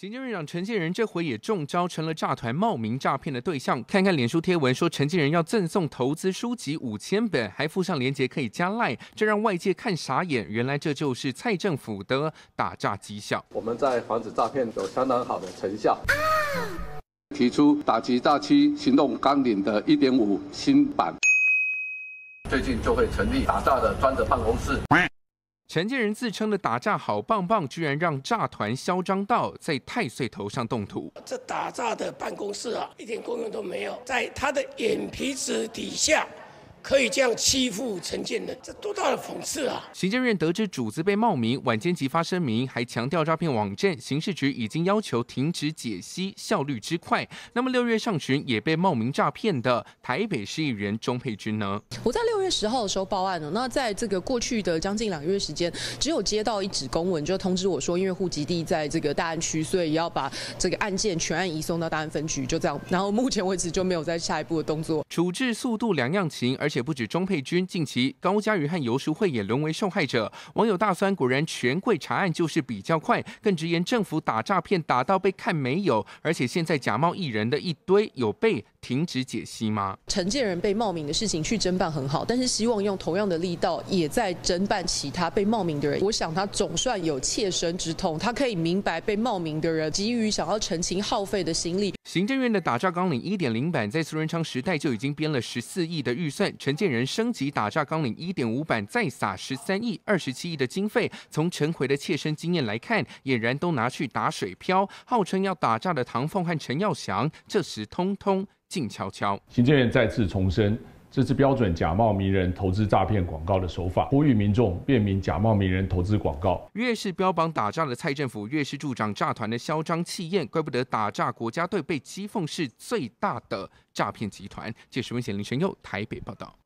行政院长陈建仁这回也中招，成了诈团冒名诈骗的对象。看看脸书贴文，说陈建仁要赠送投资书籍五千本，还附上链接可以加赖，这让外界看傻眼。原来这就是蔡政府的打诈绩效。我们在防止诈骗有相当好的成效。提出打击诈欺行动纲领的一点五新版，最近就会成立打诈的专责办公室。陈建仁自称的打架好棒棒，居然让诈团嚣张到在太岁头上动土。这打诈的办公室啊，一点功用都没有，在他的眼皮子底下。可以这样欺负陈建仁，这多大的讽刺啊！行政院得知主子被冒名，晚间即发声明，还强调诈骗网站。刑事局已经要求停止解析，效率之快。那么六月上旬也被冒名诈骗的台北市议员钟佩君呢？我在六月十号的时候报案了。那在这个过去的将近两个月时间，只有接到一纸公文，就通知我说，因为户籍地在这个大安区，所以要把这个案件全案移送到大安分局。就这样，然后目前为止就没有再下一步的动作。处置速度两样情，而且不止钟佩君，近期高嘉瑜和游淑慧也沦为受害者。网友大酸，果然权贵查案就是比较快，更直言政府打诈骗打到被看没有，而且现在假冒艺人的一堆有被。停止解析吗？承建人被冒名的事情去侦办很好，但是希望用同样的力道也在侦办其他被冒名的人。我想他总算有切身之痛，他可以明白被冒名的人急于想要澄清耗费的心力。行政院的打诈纲领一点零版在苏仁昌时代就已经编了十四亿的预算，承建人升级打诈纲领一点五版再撒十三亿二十七亿的经费，从陈奎的切身经验来看，俨然都拿去打水漂。号称要打诈的唐凤和陈耀祥，这时通通。静悄悄。行政院再次重申，这次标准假冒名人投资诈骗广告的手法，呼吁民众辨明假冒名人投资广告。越是标榜打诈的蔡政府，越是助长诈团的嚣张气焰，怪不得打诈国家队被讥讽是最大的诈骗集团。届时，温谢林、瑄有台北报道。